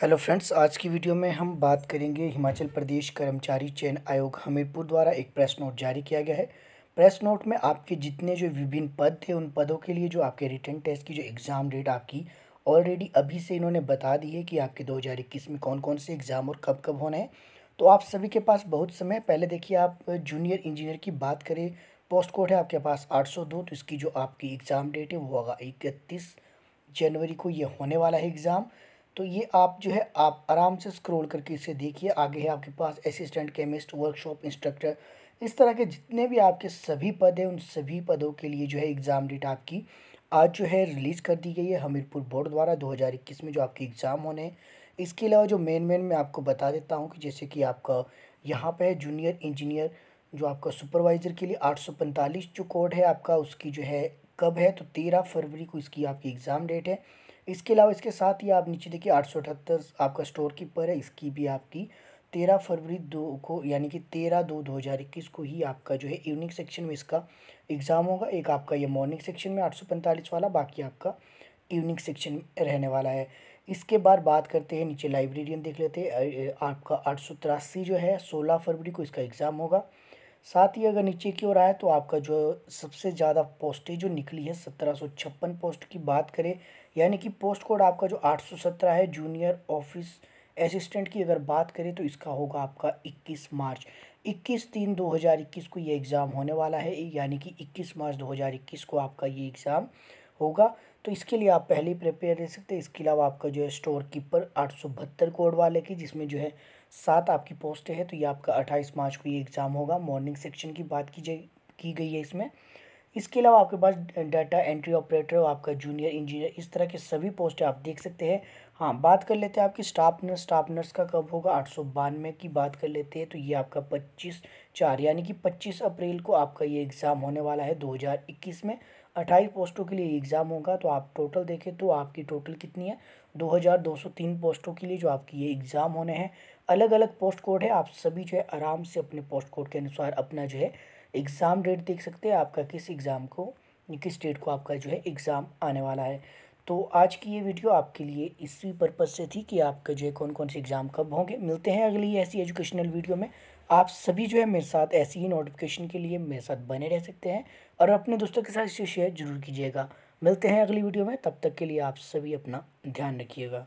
hello friends आज की video में हम बात करेंगे हिमाचल प्रदेश कर्मचारी चयन आयोग हमीरपुर द्वारा एक प्रेस नोट जारी किया गया है प्रेस नोट में आपके जितने जो विभिन्न पद थे उन पदों के लिए जो आपके रिटर्न टेस्ट की जो एग्ज़ाम डेट आपकी ऑलरेडी अभी से इन्होंने बता दी है कि आपके दो हज़ार इक्कीस में कौन कौन से एग्ज़ाम और कब कब होने हैं तो आप सभी के पास बहुत समय पहले देखिए आप जूनियर इंजीनियर की बात करें पोस्ट कोड है आपके पास आठ सौ दो तो इसकी जो आपकी एग्ज़ाम डेट है वो होगा इकतीस जनवरी को ये होने वाला है एग्ज़ाम तो ये आप जो है आप आराम से स्क्रॉल करके इसे देखिए आगे है आपके पास असिस्टेंट केमिस्ट वर्कशॉप इंस्ट्रक्टर इस तरह के जितने भी आपके सभी पद हैं उन सभी पदों के लिए जो है एग्ज़ाम डेट आपकी आज जो है रिलीज़ कर दी गई है हमीरपुर बोर्ड द्वारा दो में जो आपके एग्ज़ाम होने हैं इसके अलावा जो मेन मेन मैं आपको बता देता हूँ कि जैसे कि आपका यहाँ पर है जूनियर इंजीनियर जो आपका सुपरवाइज़र के लिए आठ जो कोड है आपका उसकी जो है कब है तो तेरह फरवरी को इसकी आपकी एग्ज़ाम डेट है इसके अलावा इसके साथ ही आप नीचे देखिए आठ सौ अठहत्तर आपका स्टोर कीपर है इसकी भी आपकी तेरह फरवरी दो को यानी कि तेरह दो दो हज़ार इक्कीस को ही आपका जो है इवनिंग सेक्शन में इसका एग्ज़ाम होगा एक आपका ये मॉर्निंग सेक्शन में आठ सौ पैंतालीस वाला बाकी आपका इवनिंग सेक्शन रहने वाला है इसके बाद बात करते हैं नीचे लाइब्रेरियन देख लेते हैं आपका आठ सौ तिरासी जो है सोलह फरवरी को इसका एग्ज़ाम होगा साथ ही अगर नीचे की ओर आए तो आपका जो सबसे ज़्यादा पोस्टें जो निकली है सत्रह सौ छप्पन पोस्ट की बात करें यानी कि पोस्ट कोड आपका जो 817 है जूनियर ऑफिस असिस्टेंट की अगर बात करें तो इसका होगा आपका 21 मार्च 21 तीन 2021 को ये एग्ज़ाम होने वाला है यानी कि 21 मार्च 2021 को आपका ये एग्ज़ाम होगा तो इसके लिए आप पहले ही प्रिपेयर रह सकते हैं इसके अलावा आपका जो है स्टोर कीपर आठ कोड वाले की जिसमें जो है सात आपकी पोस्ट है तो ये आपका अट्ठाईस मार्च को ये एग्ज़ाम होगा मॉर्निंग सेक्शन की बात की जाए की गई है इसमें इसके अलावा आपके पास डाटा एंट्री ऑपरेटर आपका जूनियर इंजीनियर इस तरह के सभी पोस्ट आप देख सकते हैं हाँ बात कर लेते हैं आपकी स्टाफ नर्स स्टाफ नर्स का कब होगा आठ सौ बानवे की बात कर लेते हैं तो ये आपका पच्चीस चार यानी कि पच्चीस अप्रैल को आपका ये एग्ज़ाम होने वाला है दो हज़ार इक्कीस में अट्ठाईस पोस्टों के लिए एग्ज़ाम होगा तो आप टोटल देखें तो आपकी टोटल कितनी है दो हज़ार दो सौ तीन पोस्टों के लिए जो आपकी ये एग्ज़ाम होने हैं अलग अलग पोस्ट कोड है आप सभी जो है आराम से अपने पोस्ट कोड के अनुसार अपना जो है एग्ज़ाम डेट देख सकते हैं आपका किस एग्ज़ाम को किस डेट को आपका जो है एग्ज़ाम आने वाला है तो आज की ये वीडियो आपके लिए इसी पर्पज़ से थी कि आपका जो है कौन कौन से एग्ज़ाम कब होंगे मिलते हैं अगली ऐसी एजुकेशनल वीडियो में आप सभी जो है मेरे साथ ऐसी ही नोटिफिकेशन के लिए मेरे साथ बने रह सकते हैं और अपने दोस्तों के साथ इसे शेयर जरूर कीजिएगा मिलते हैं अगली वीडियो में तब तक के लिए आप सभी अपना ध्यान रखिएगा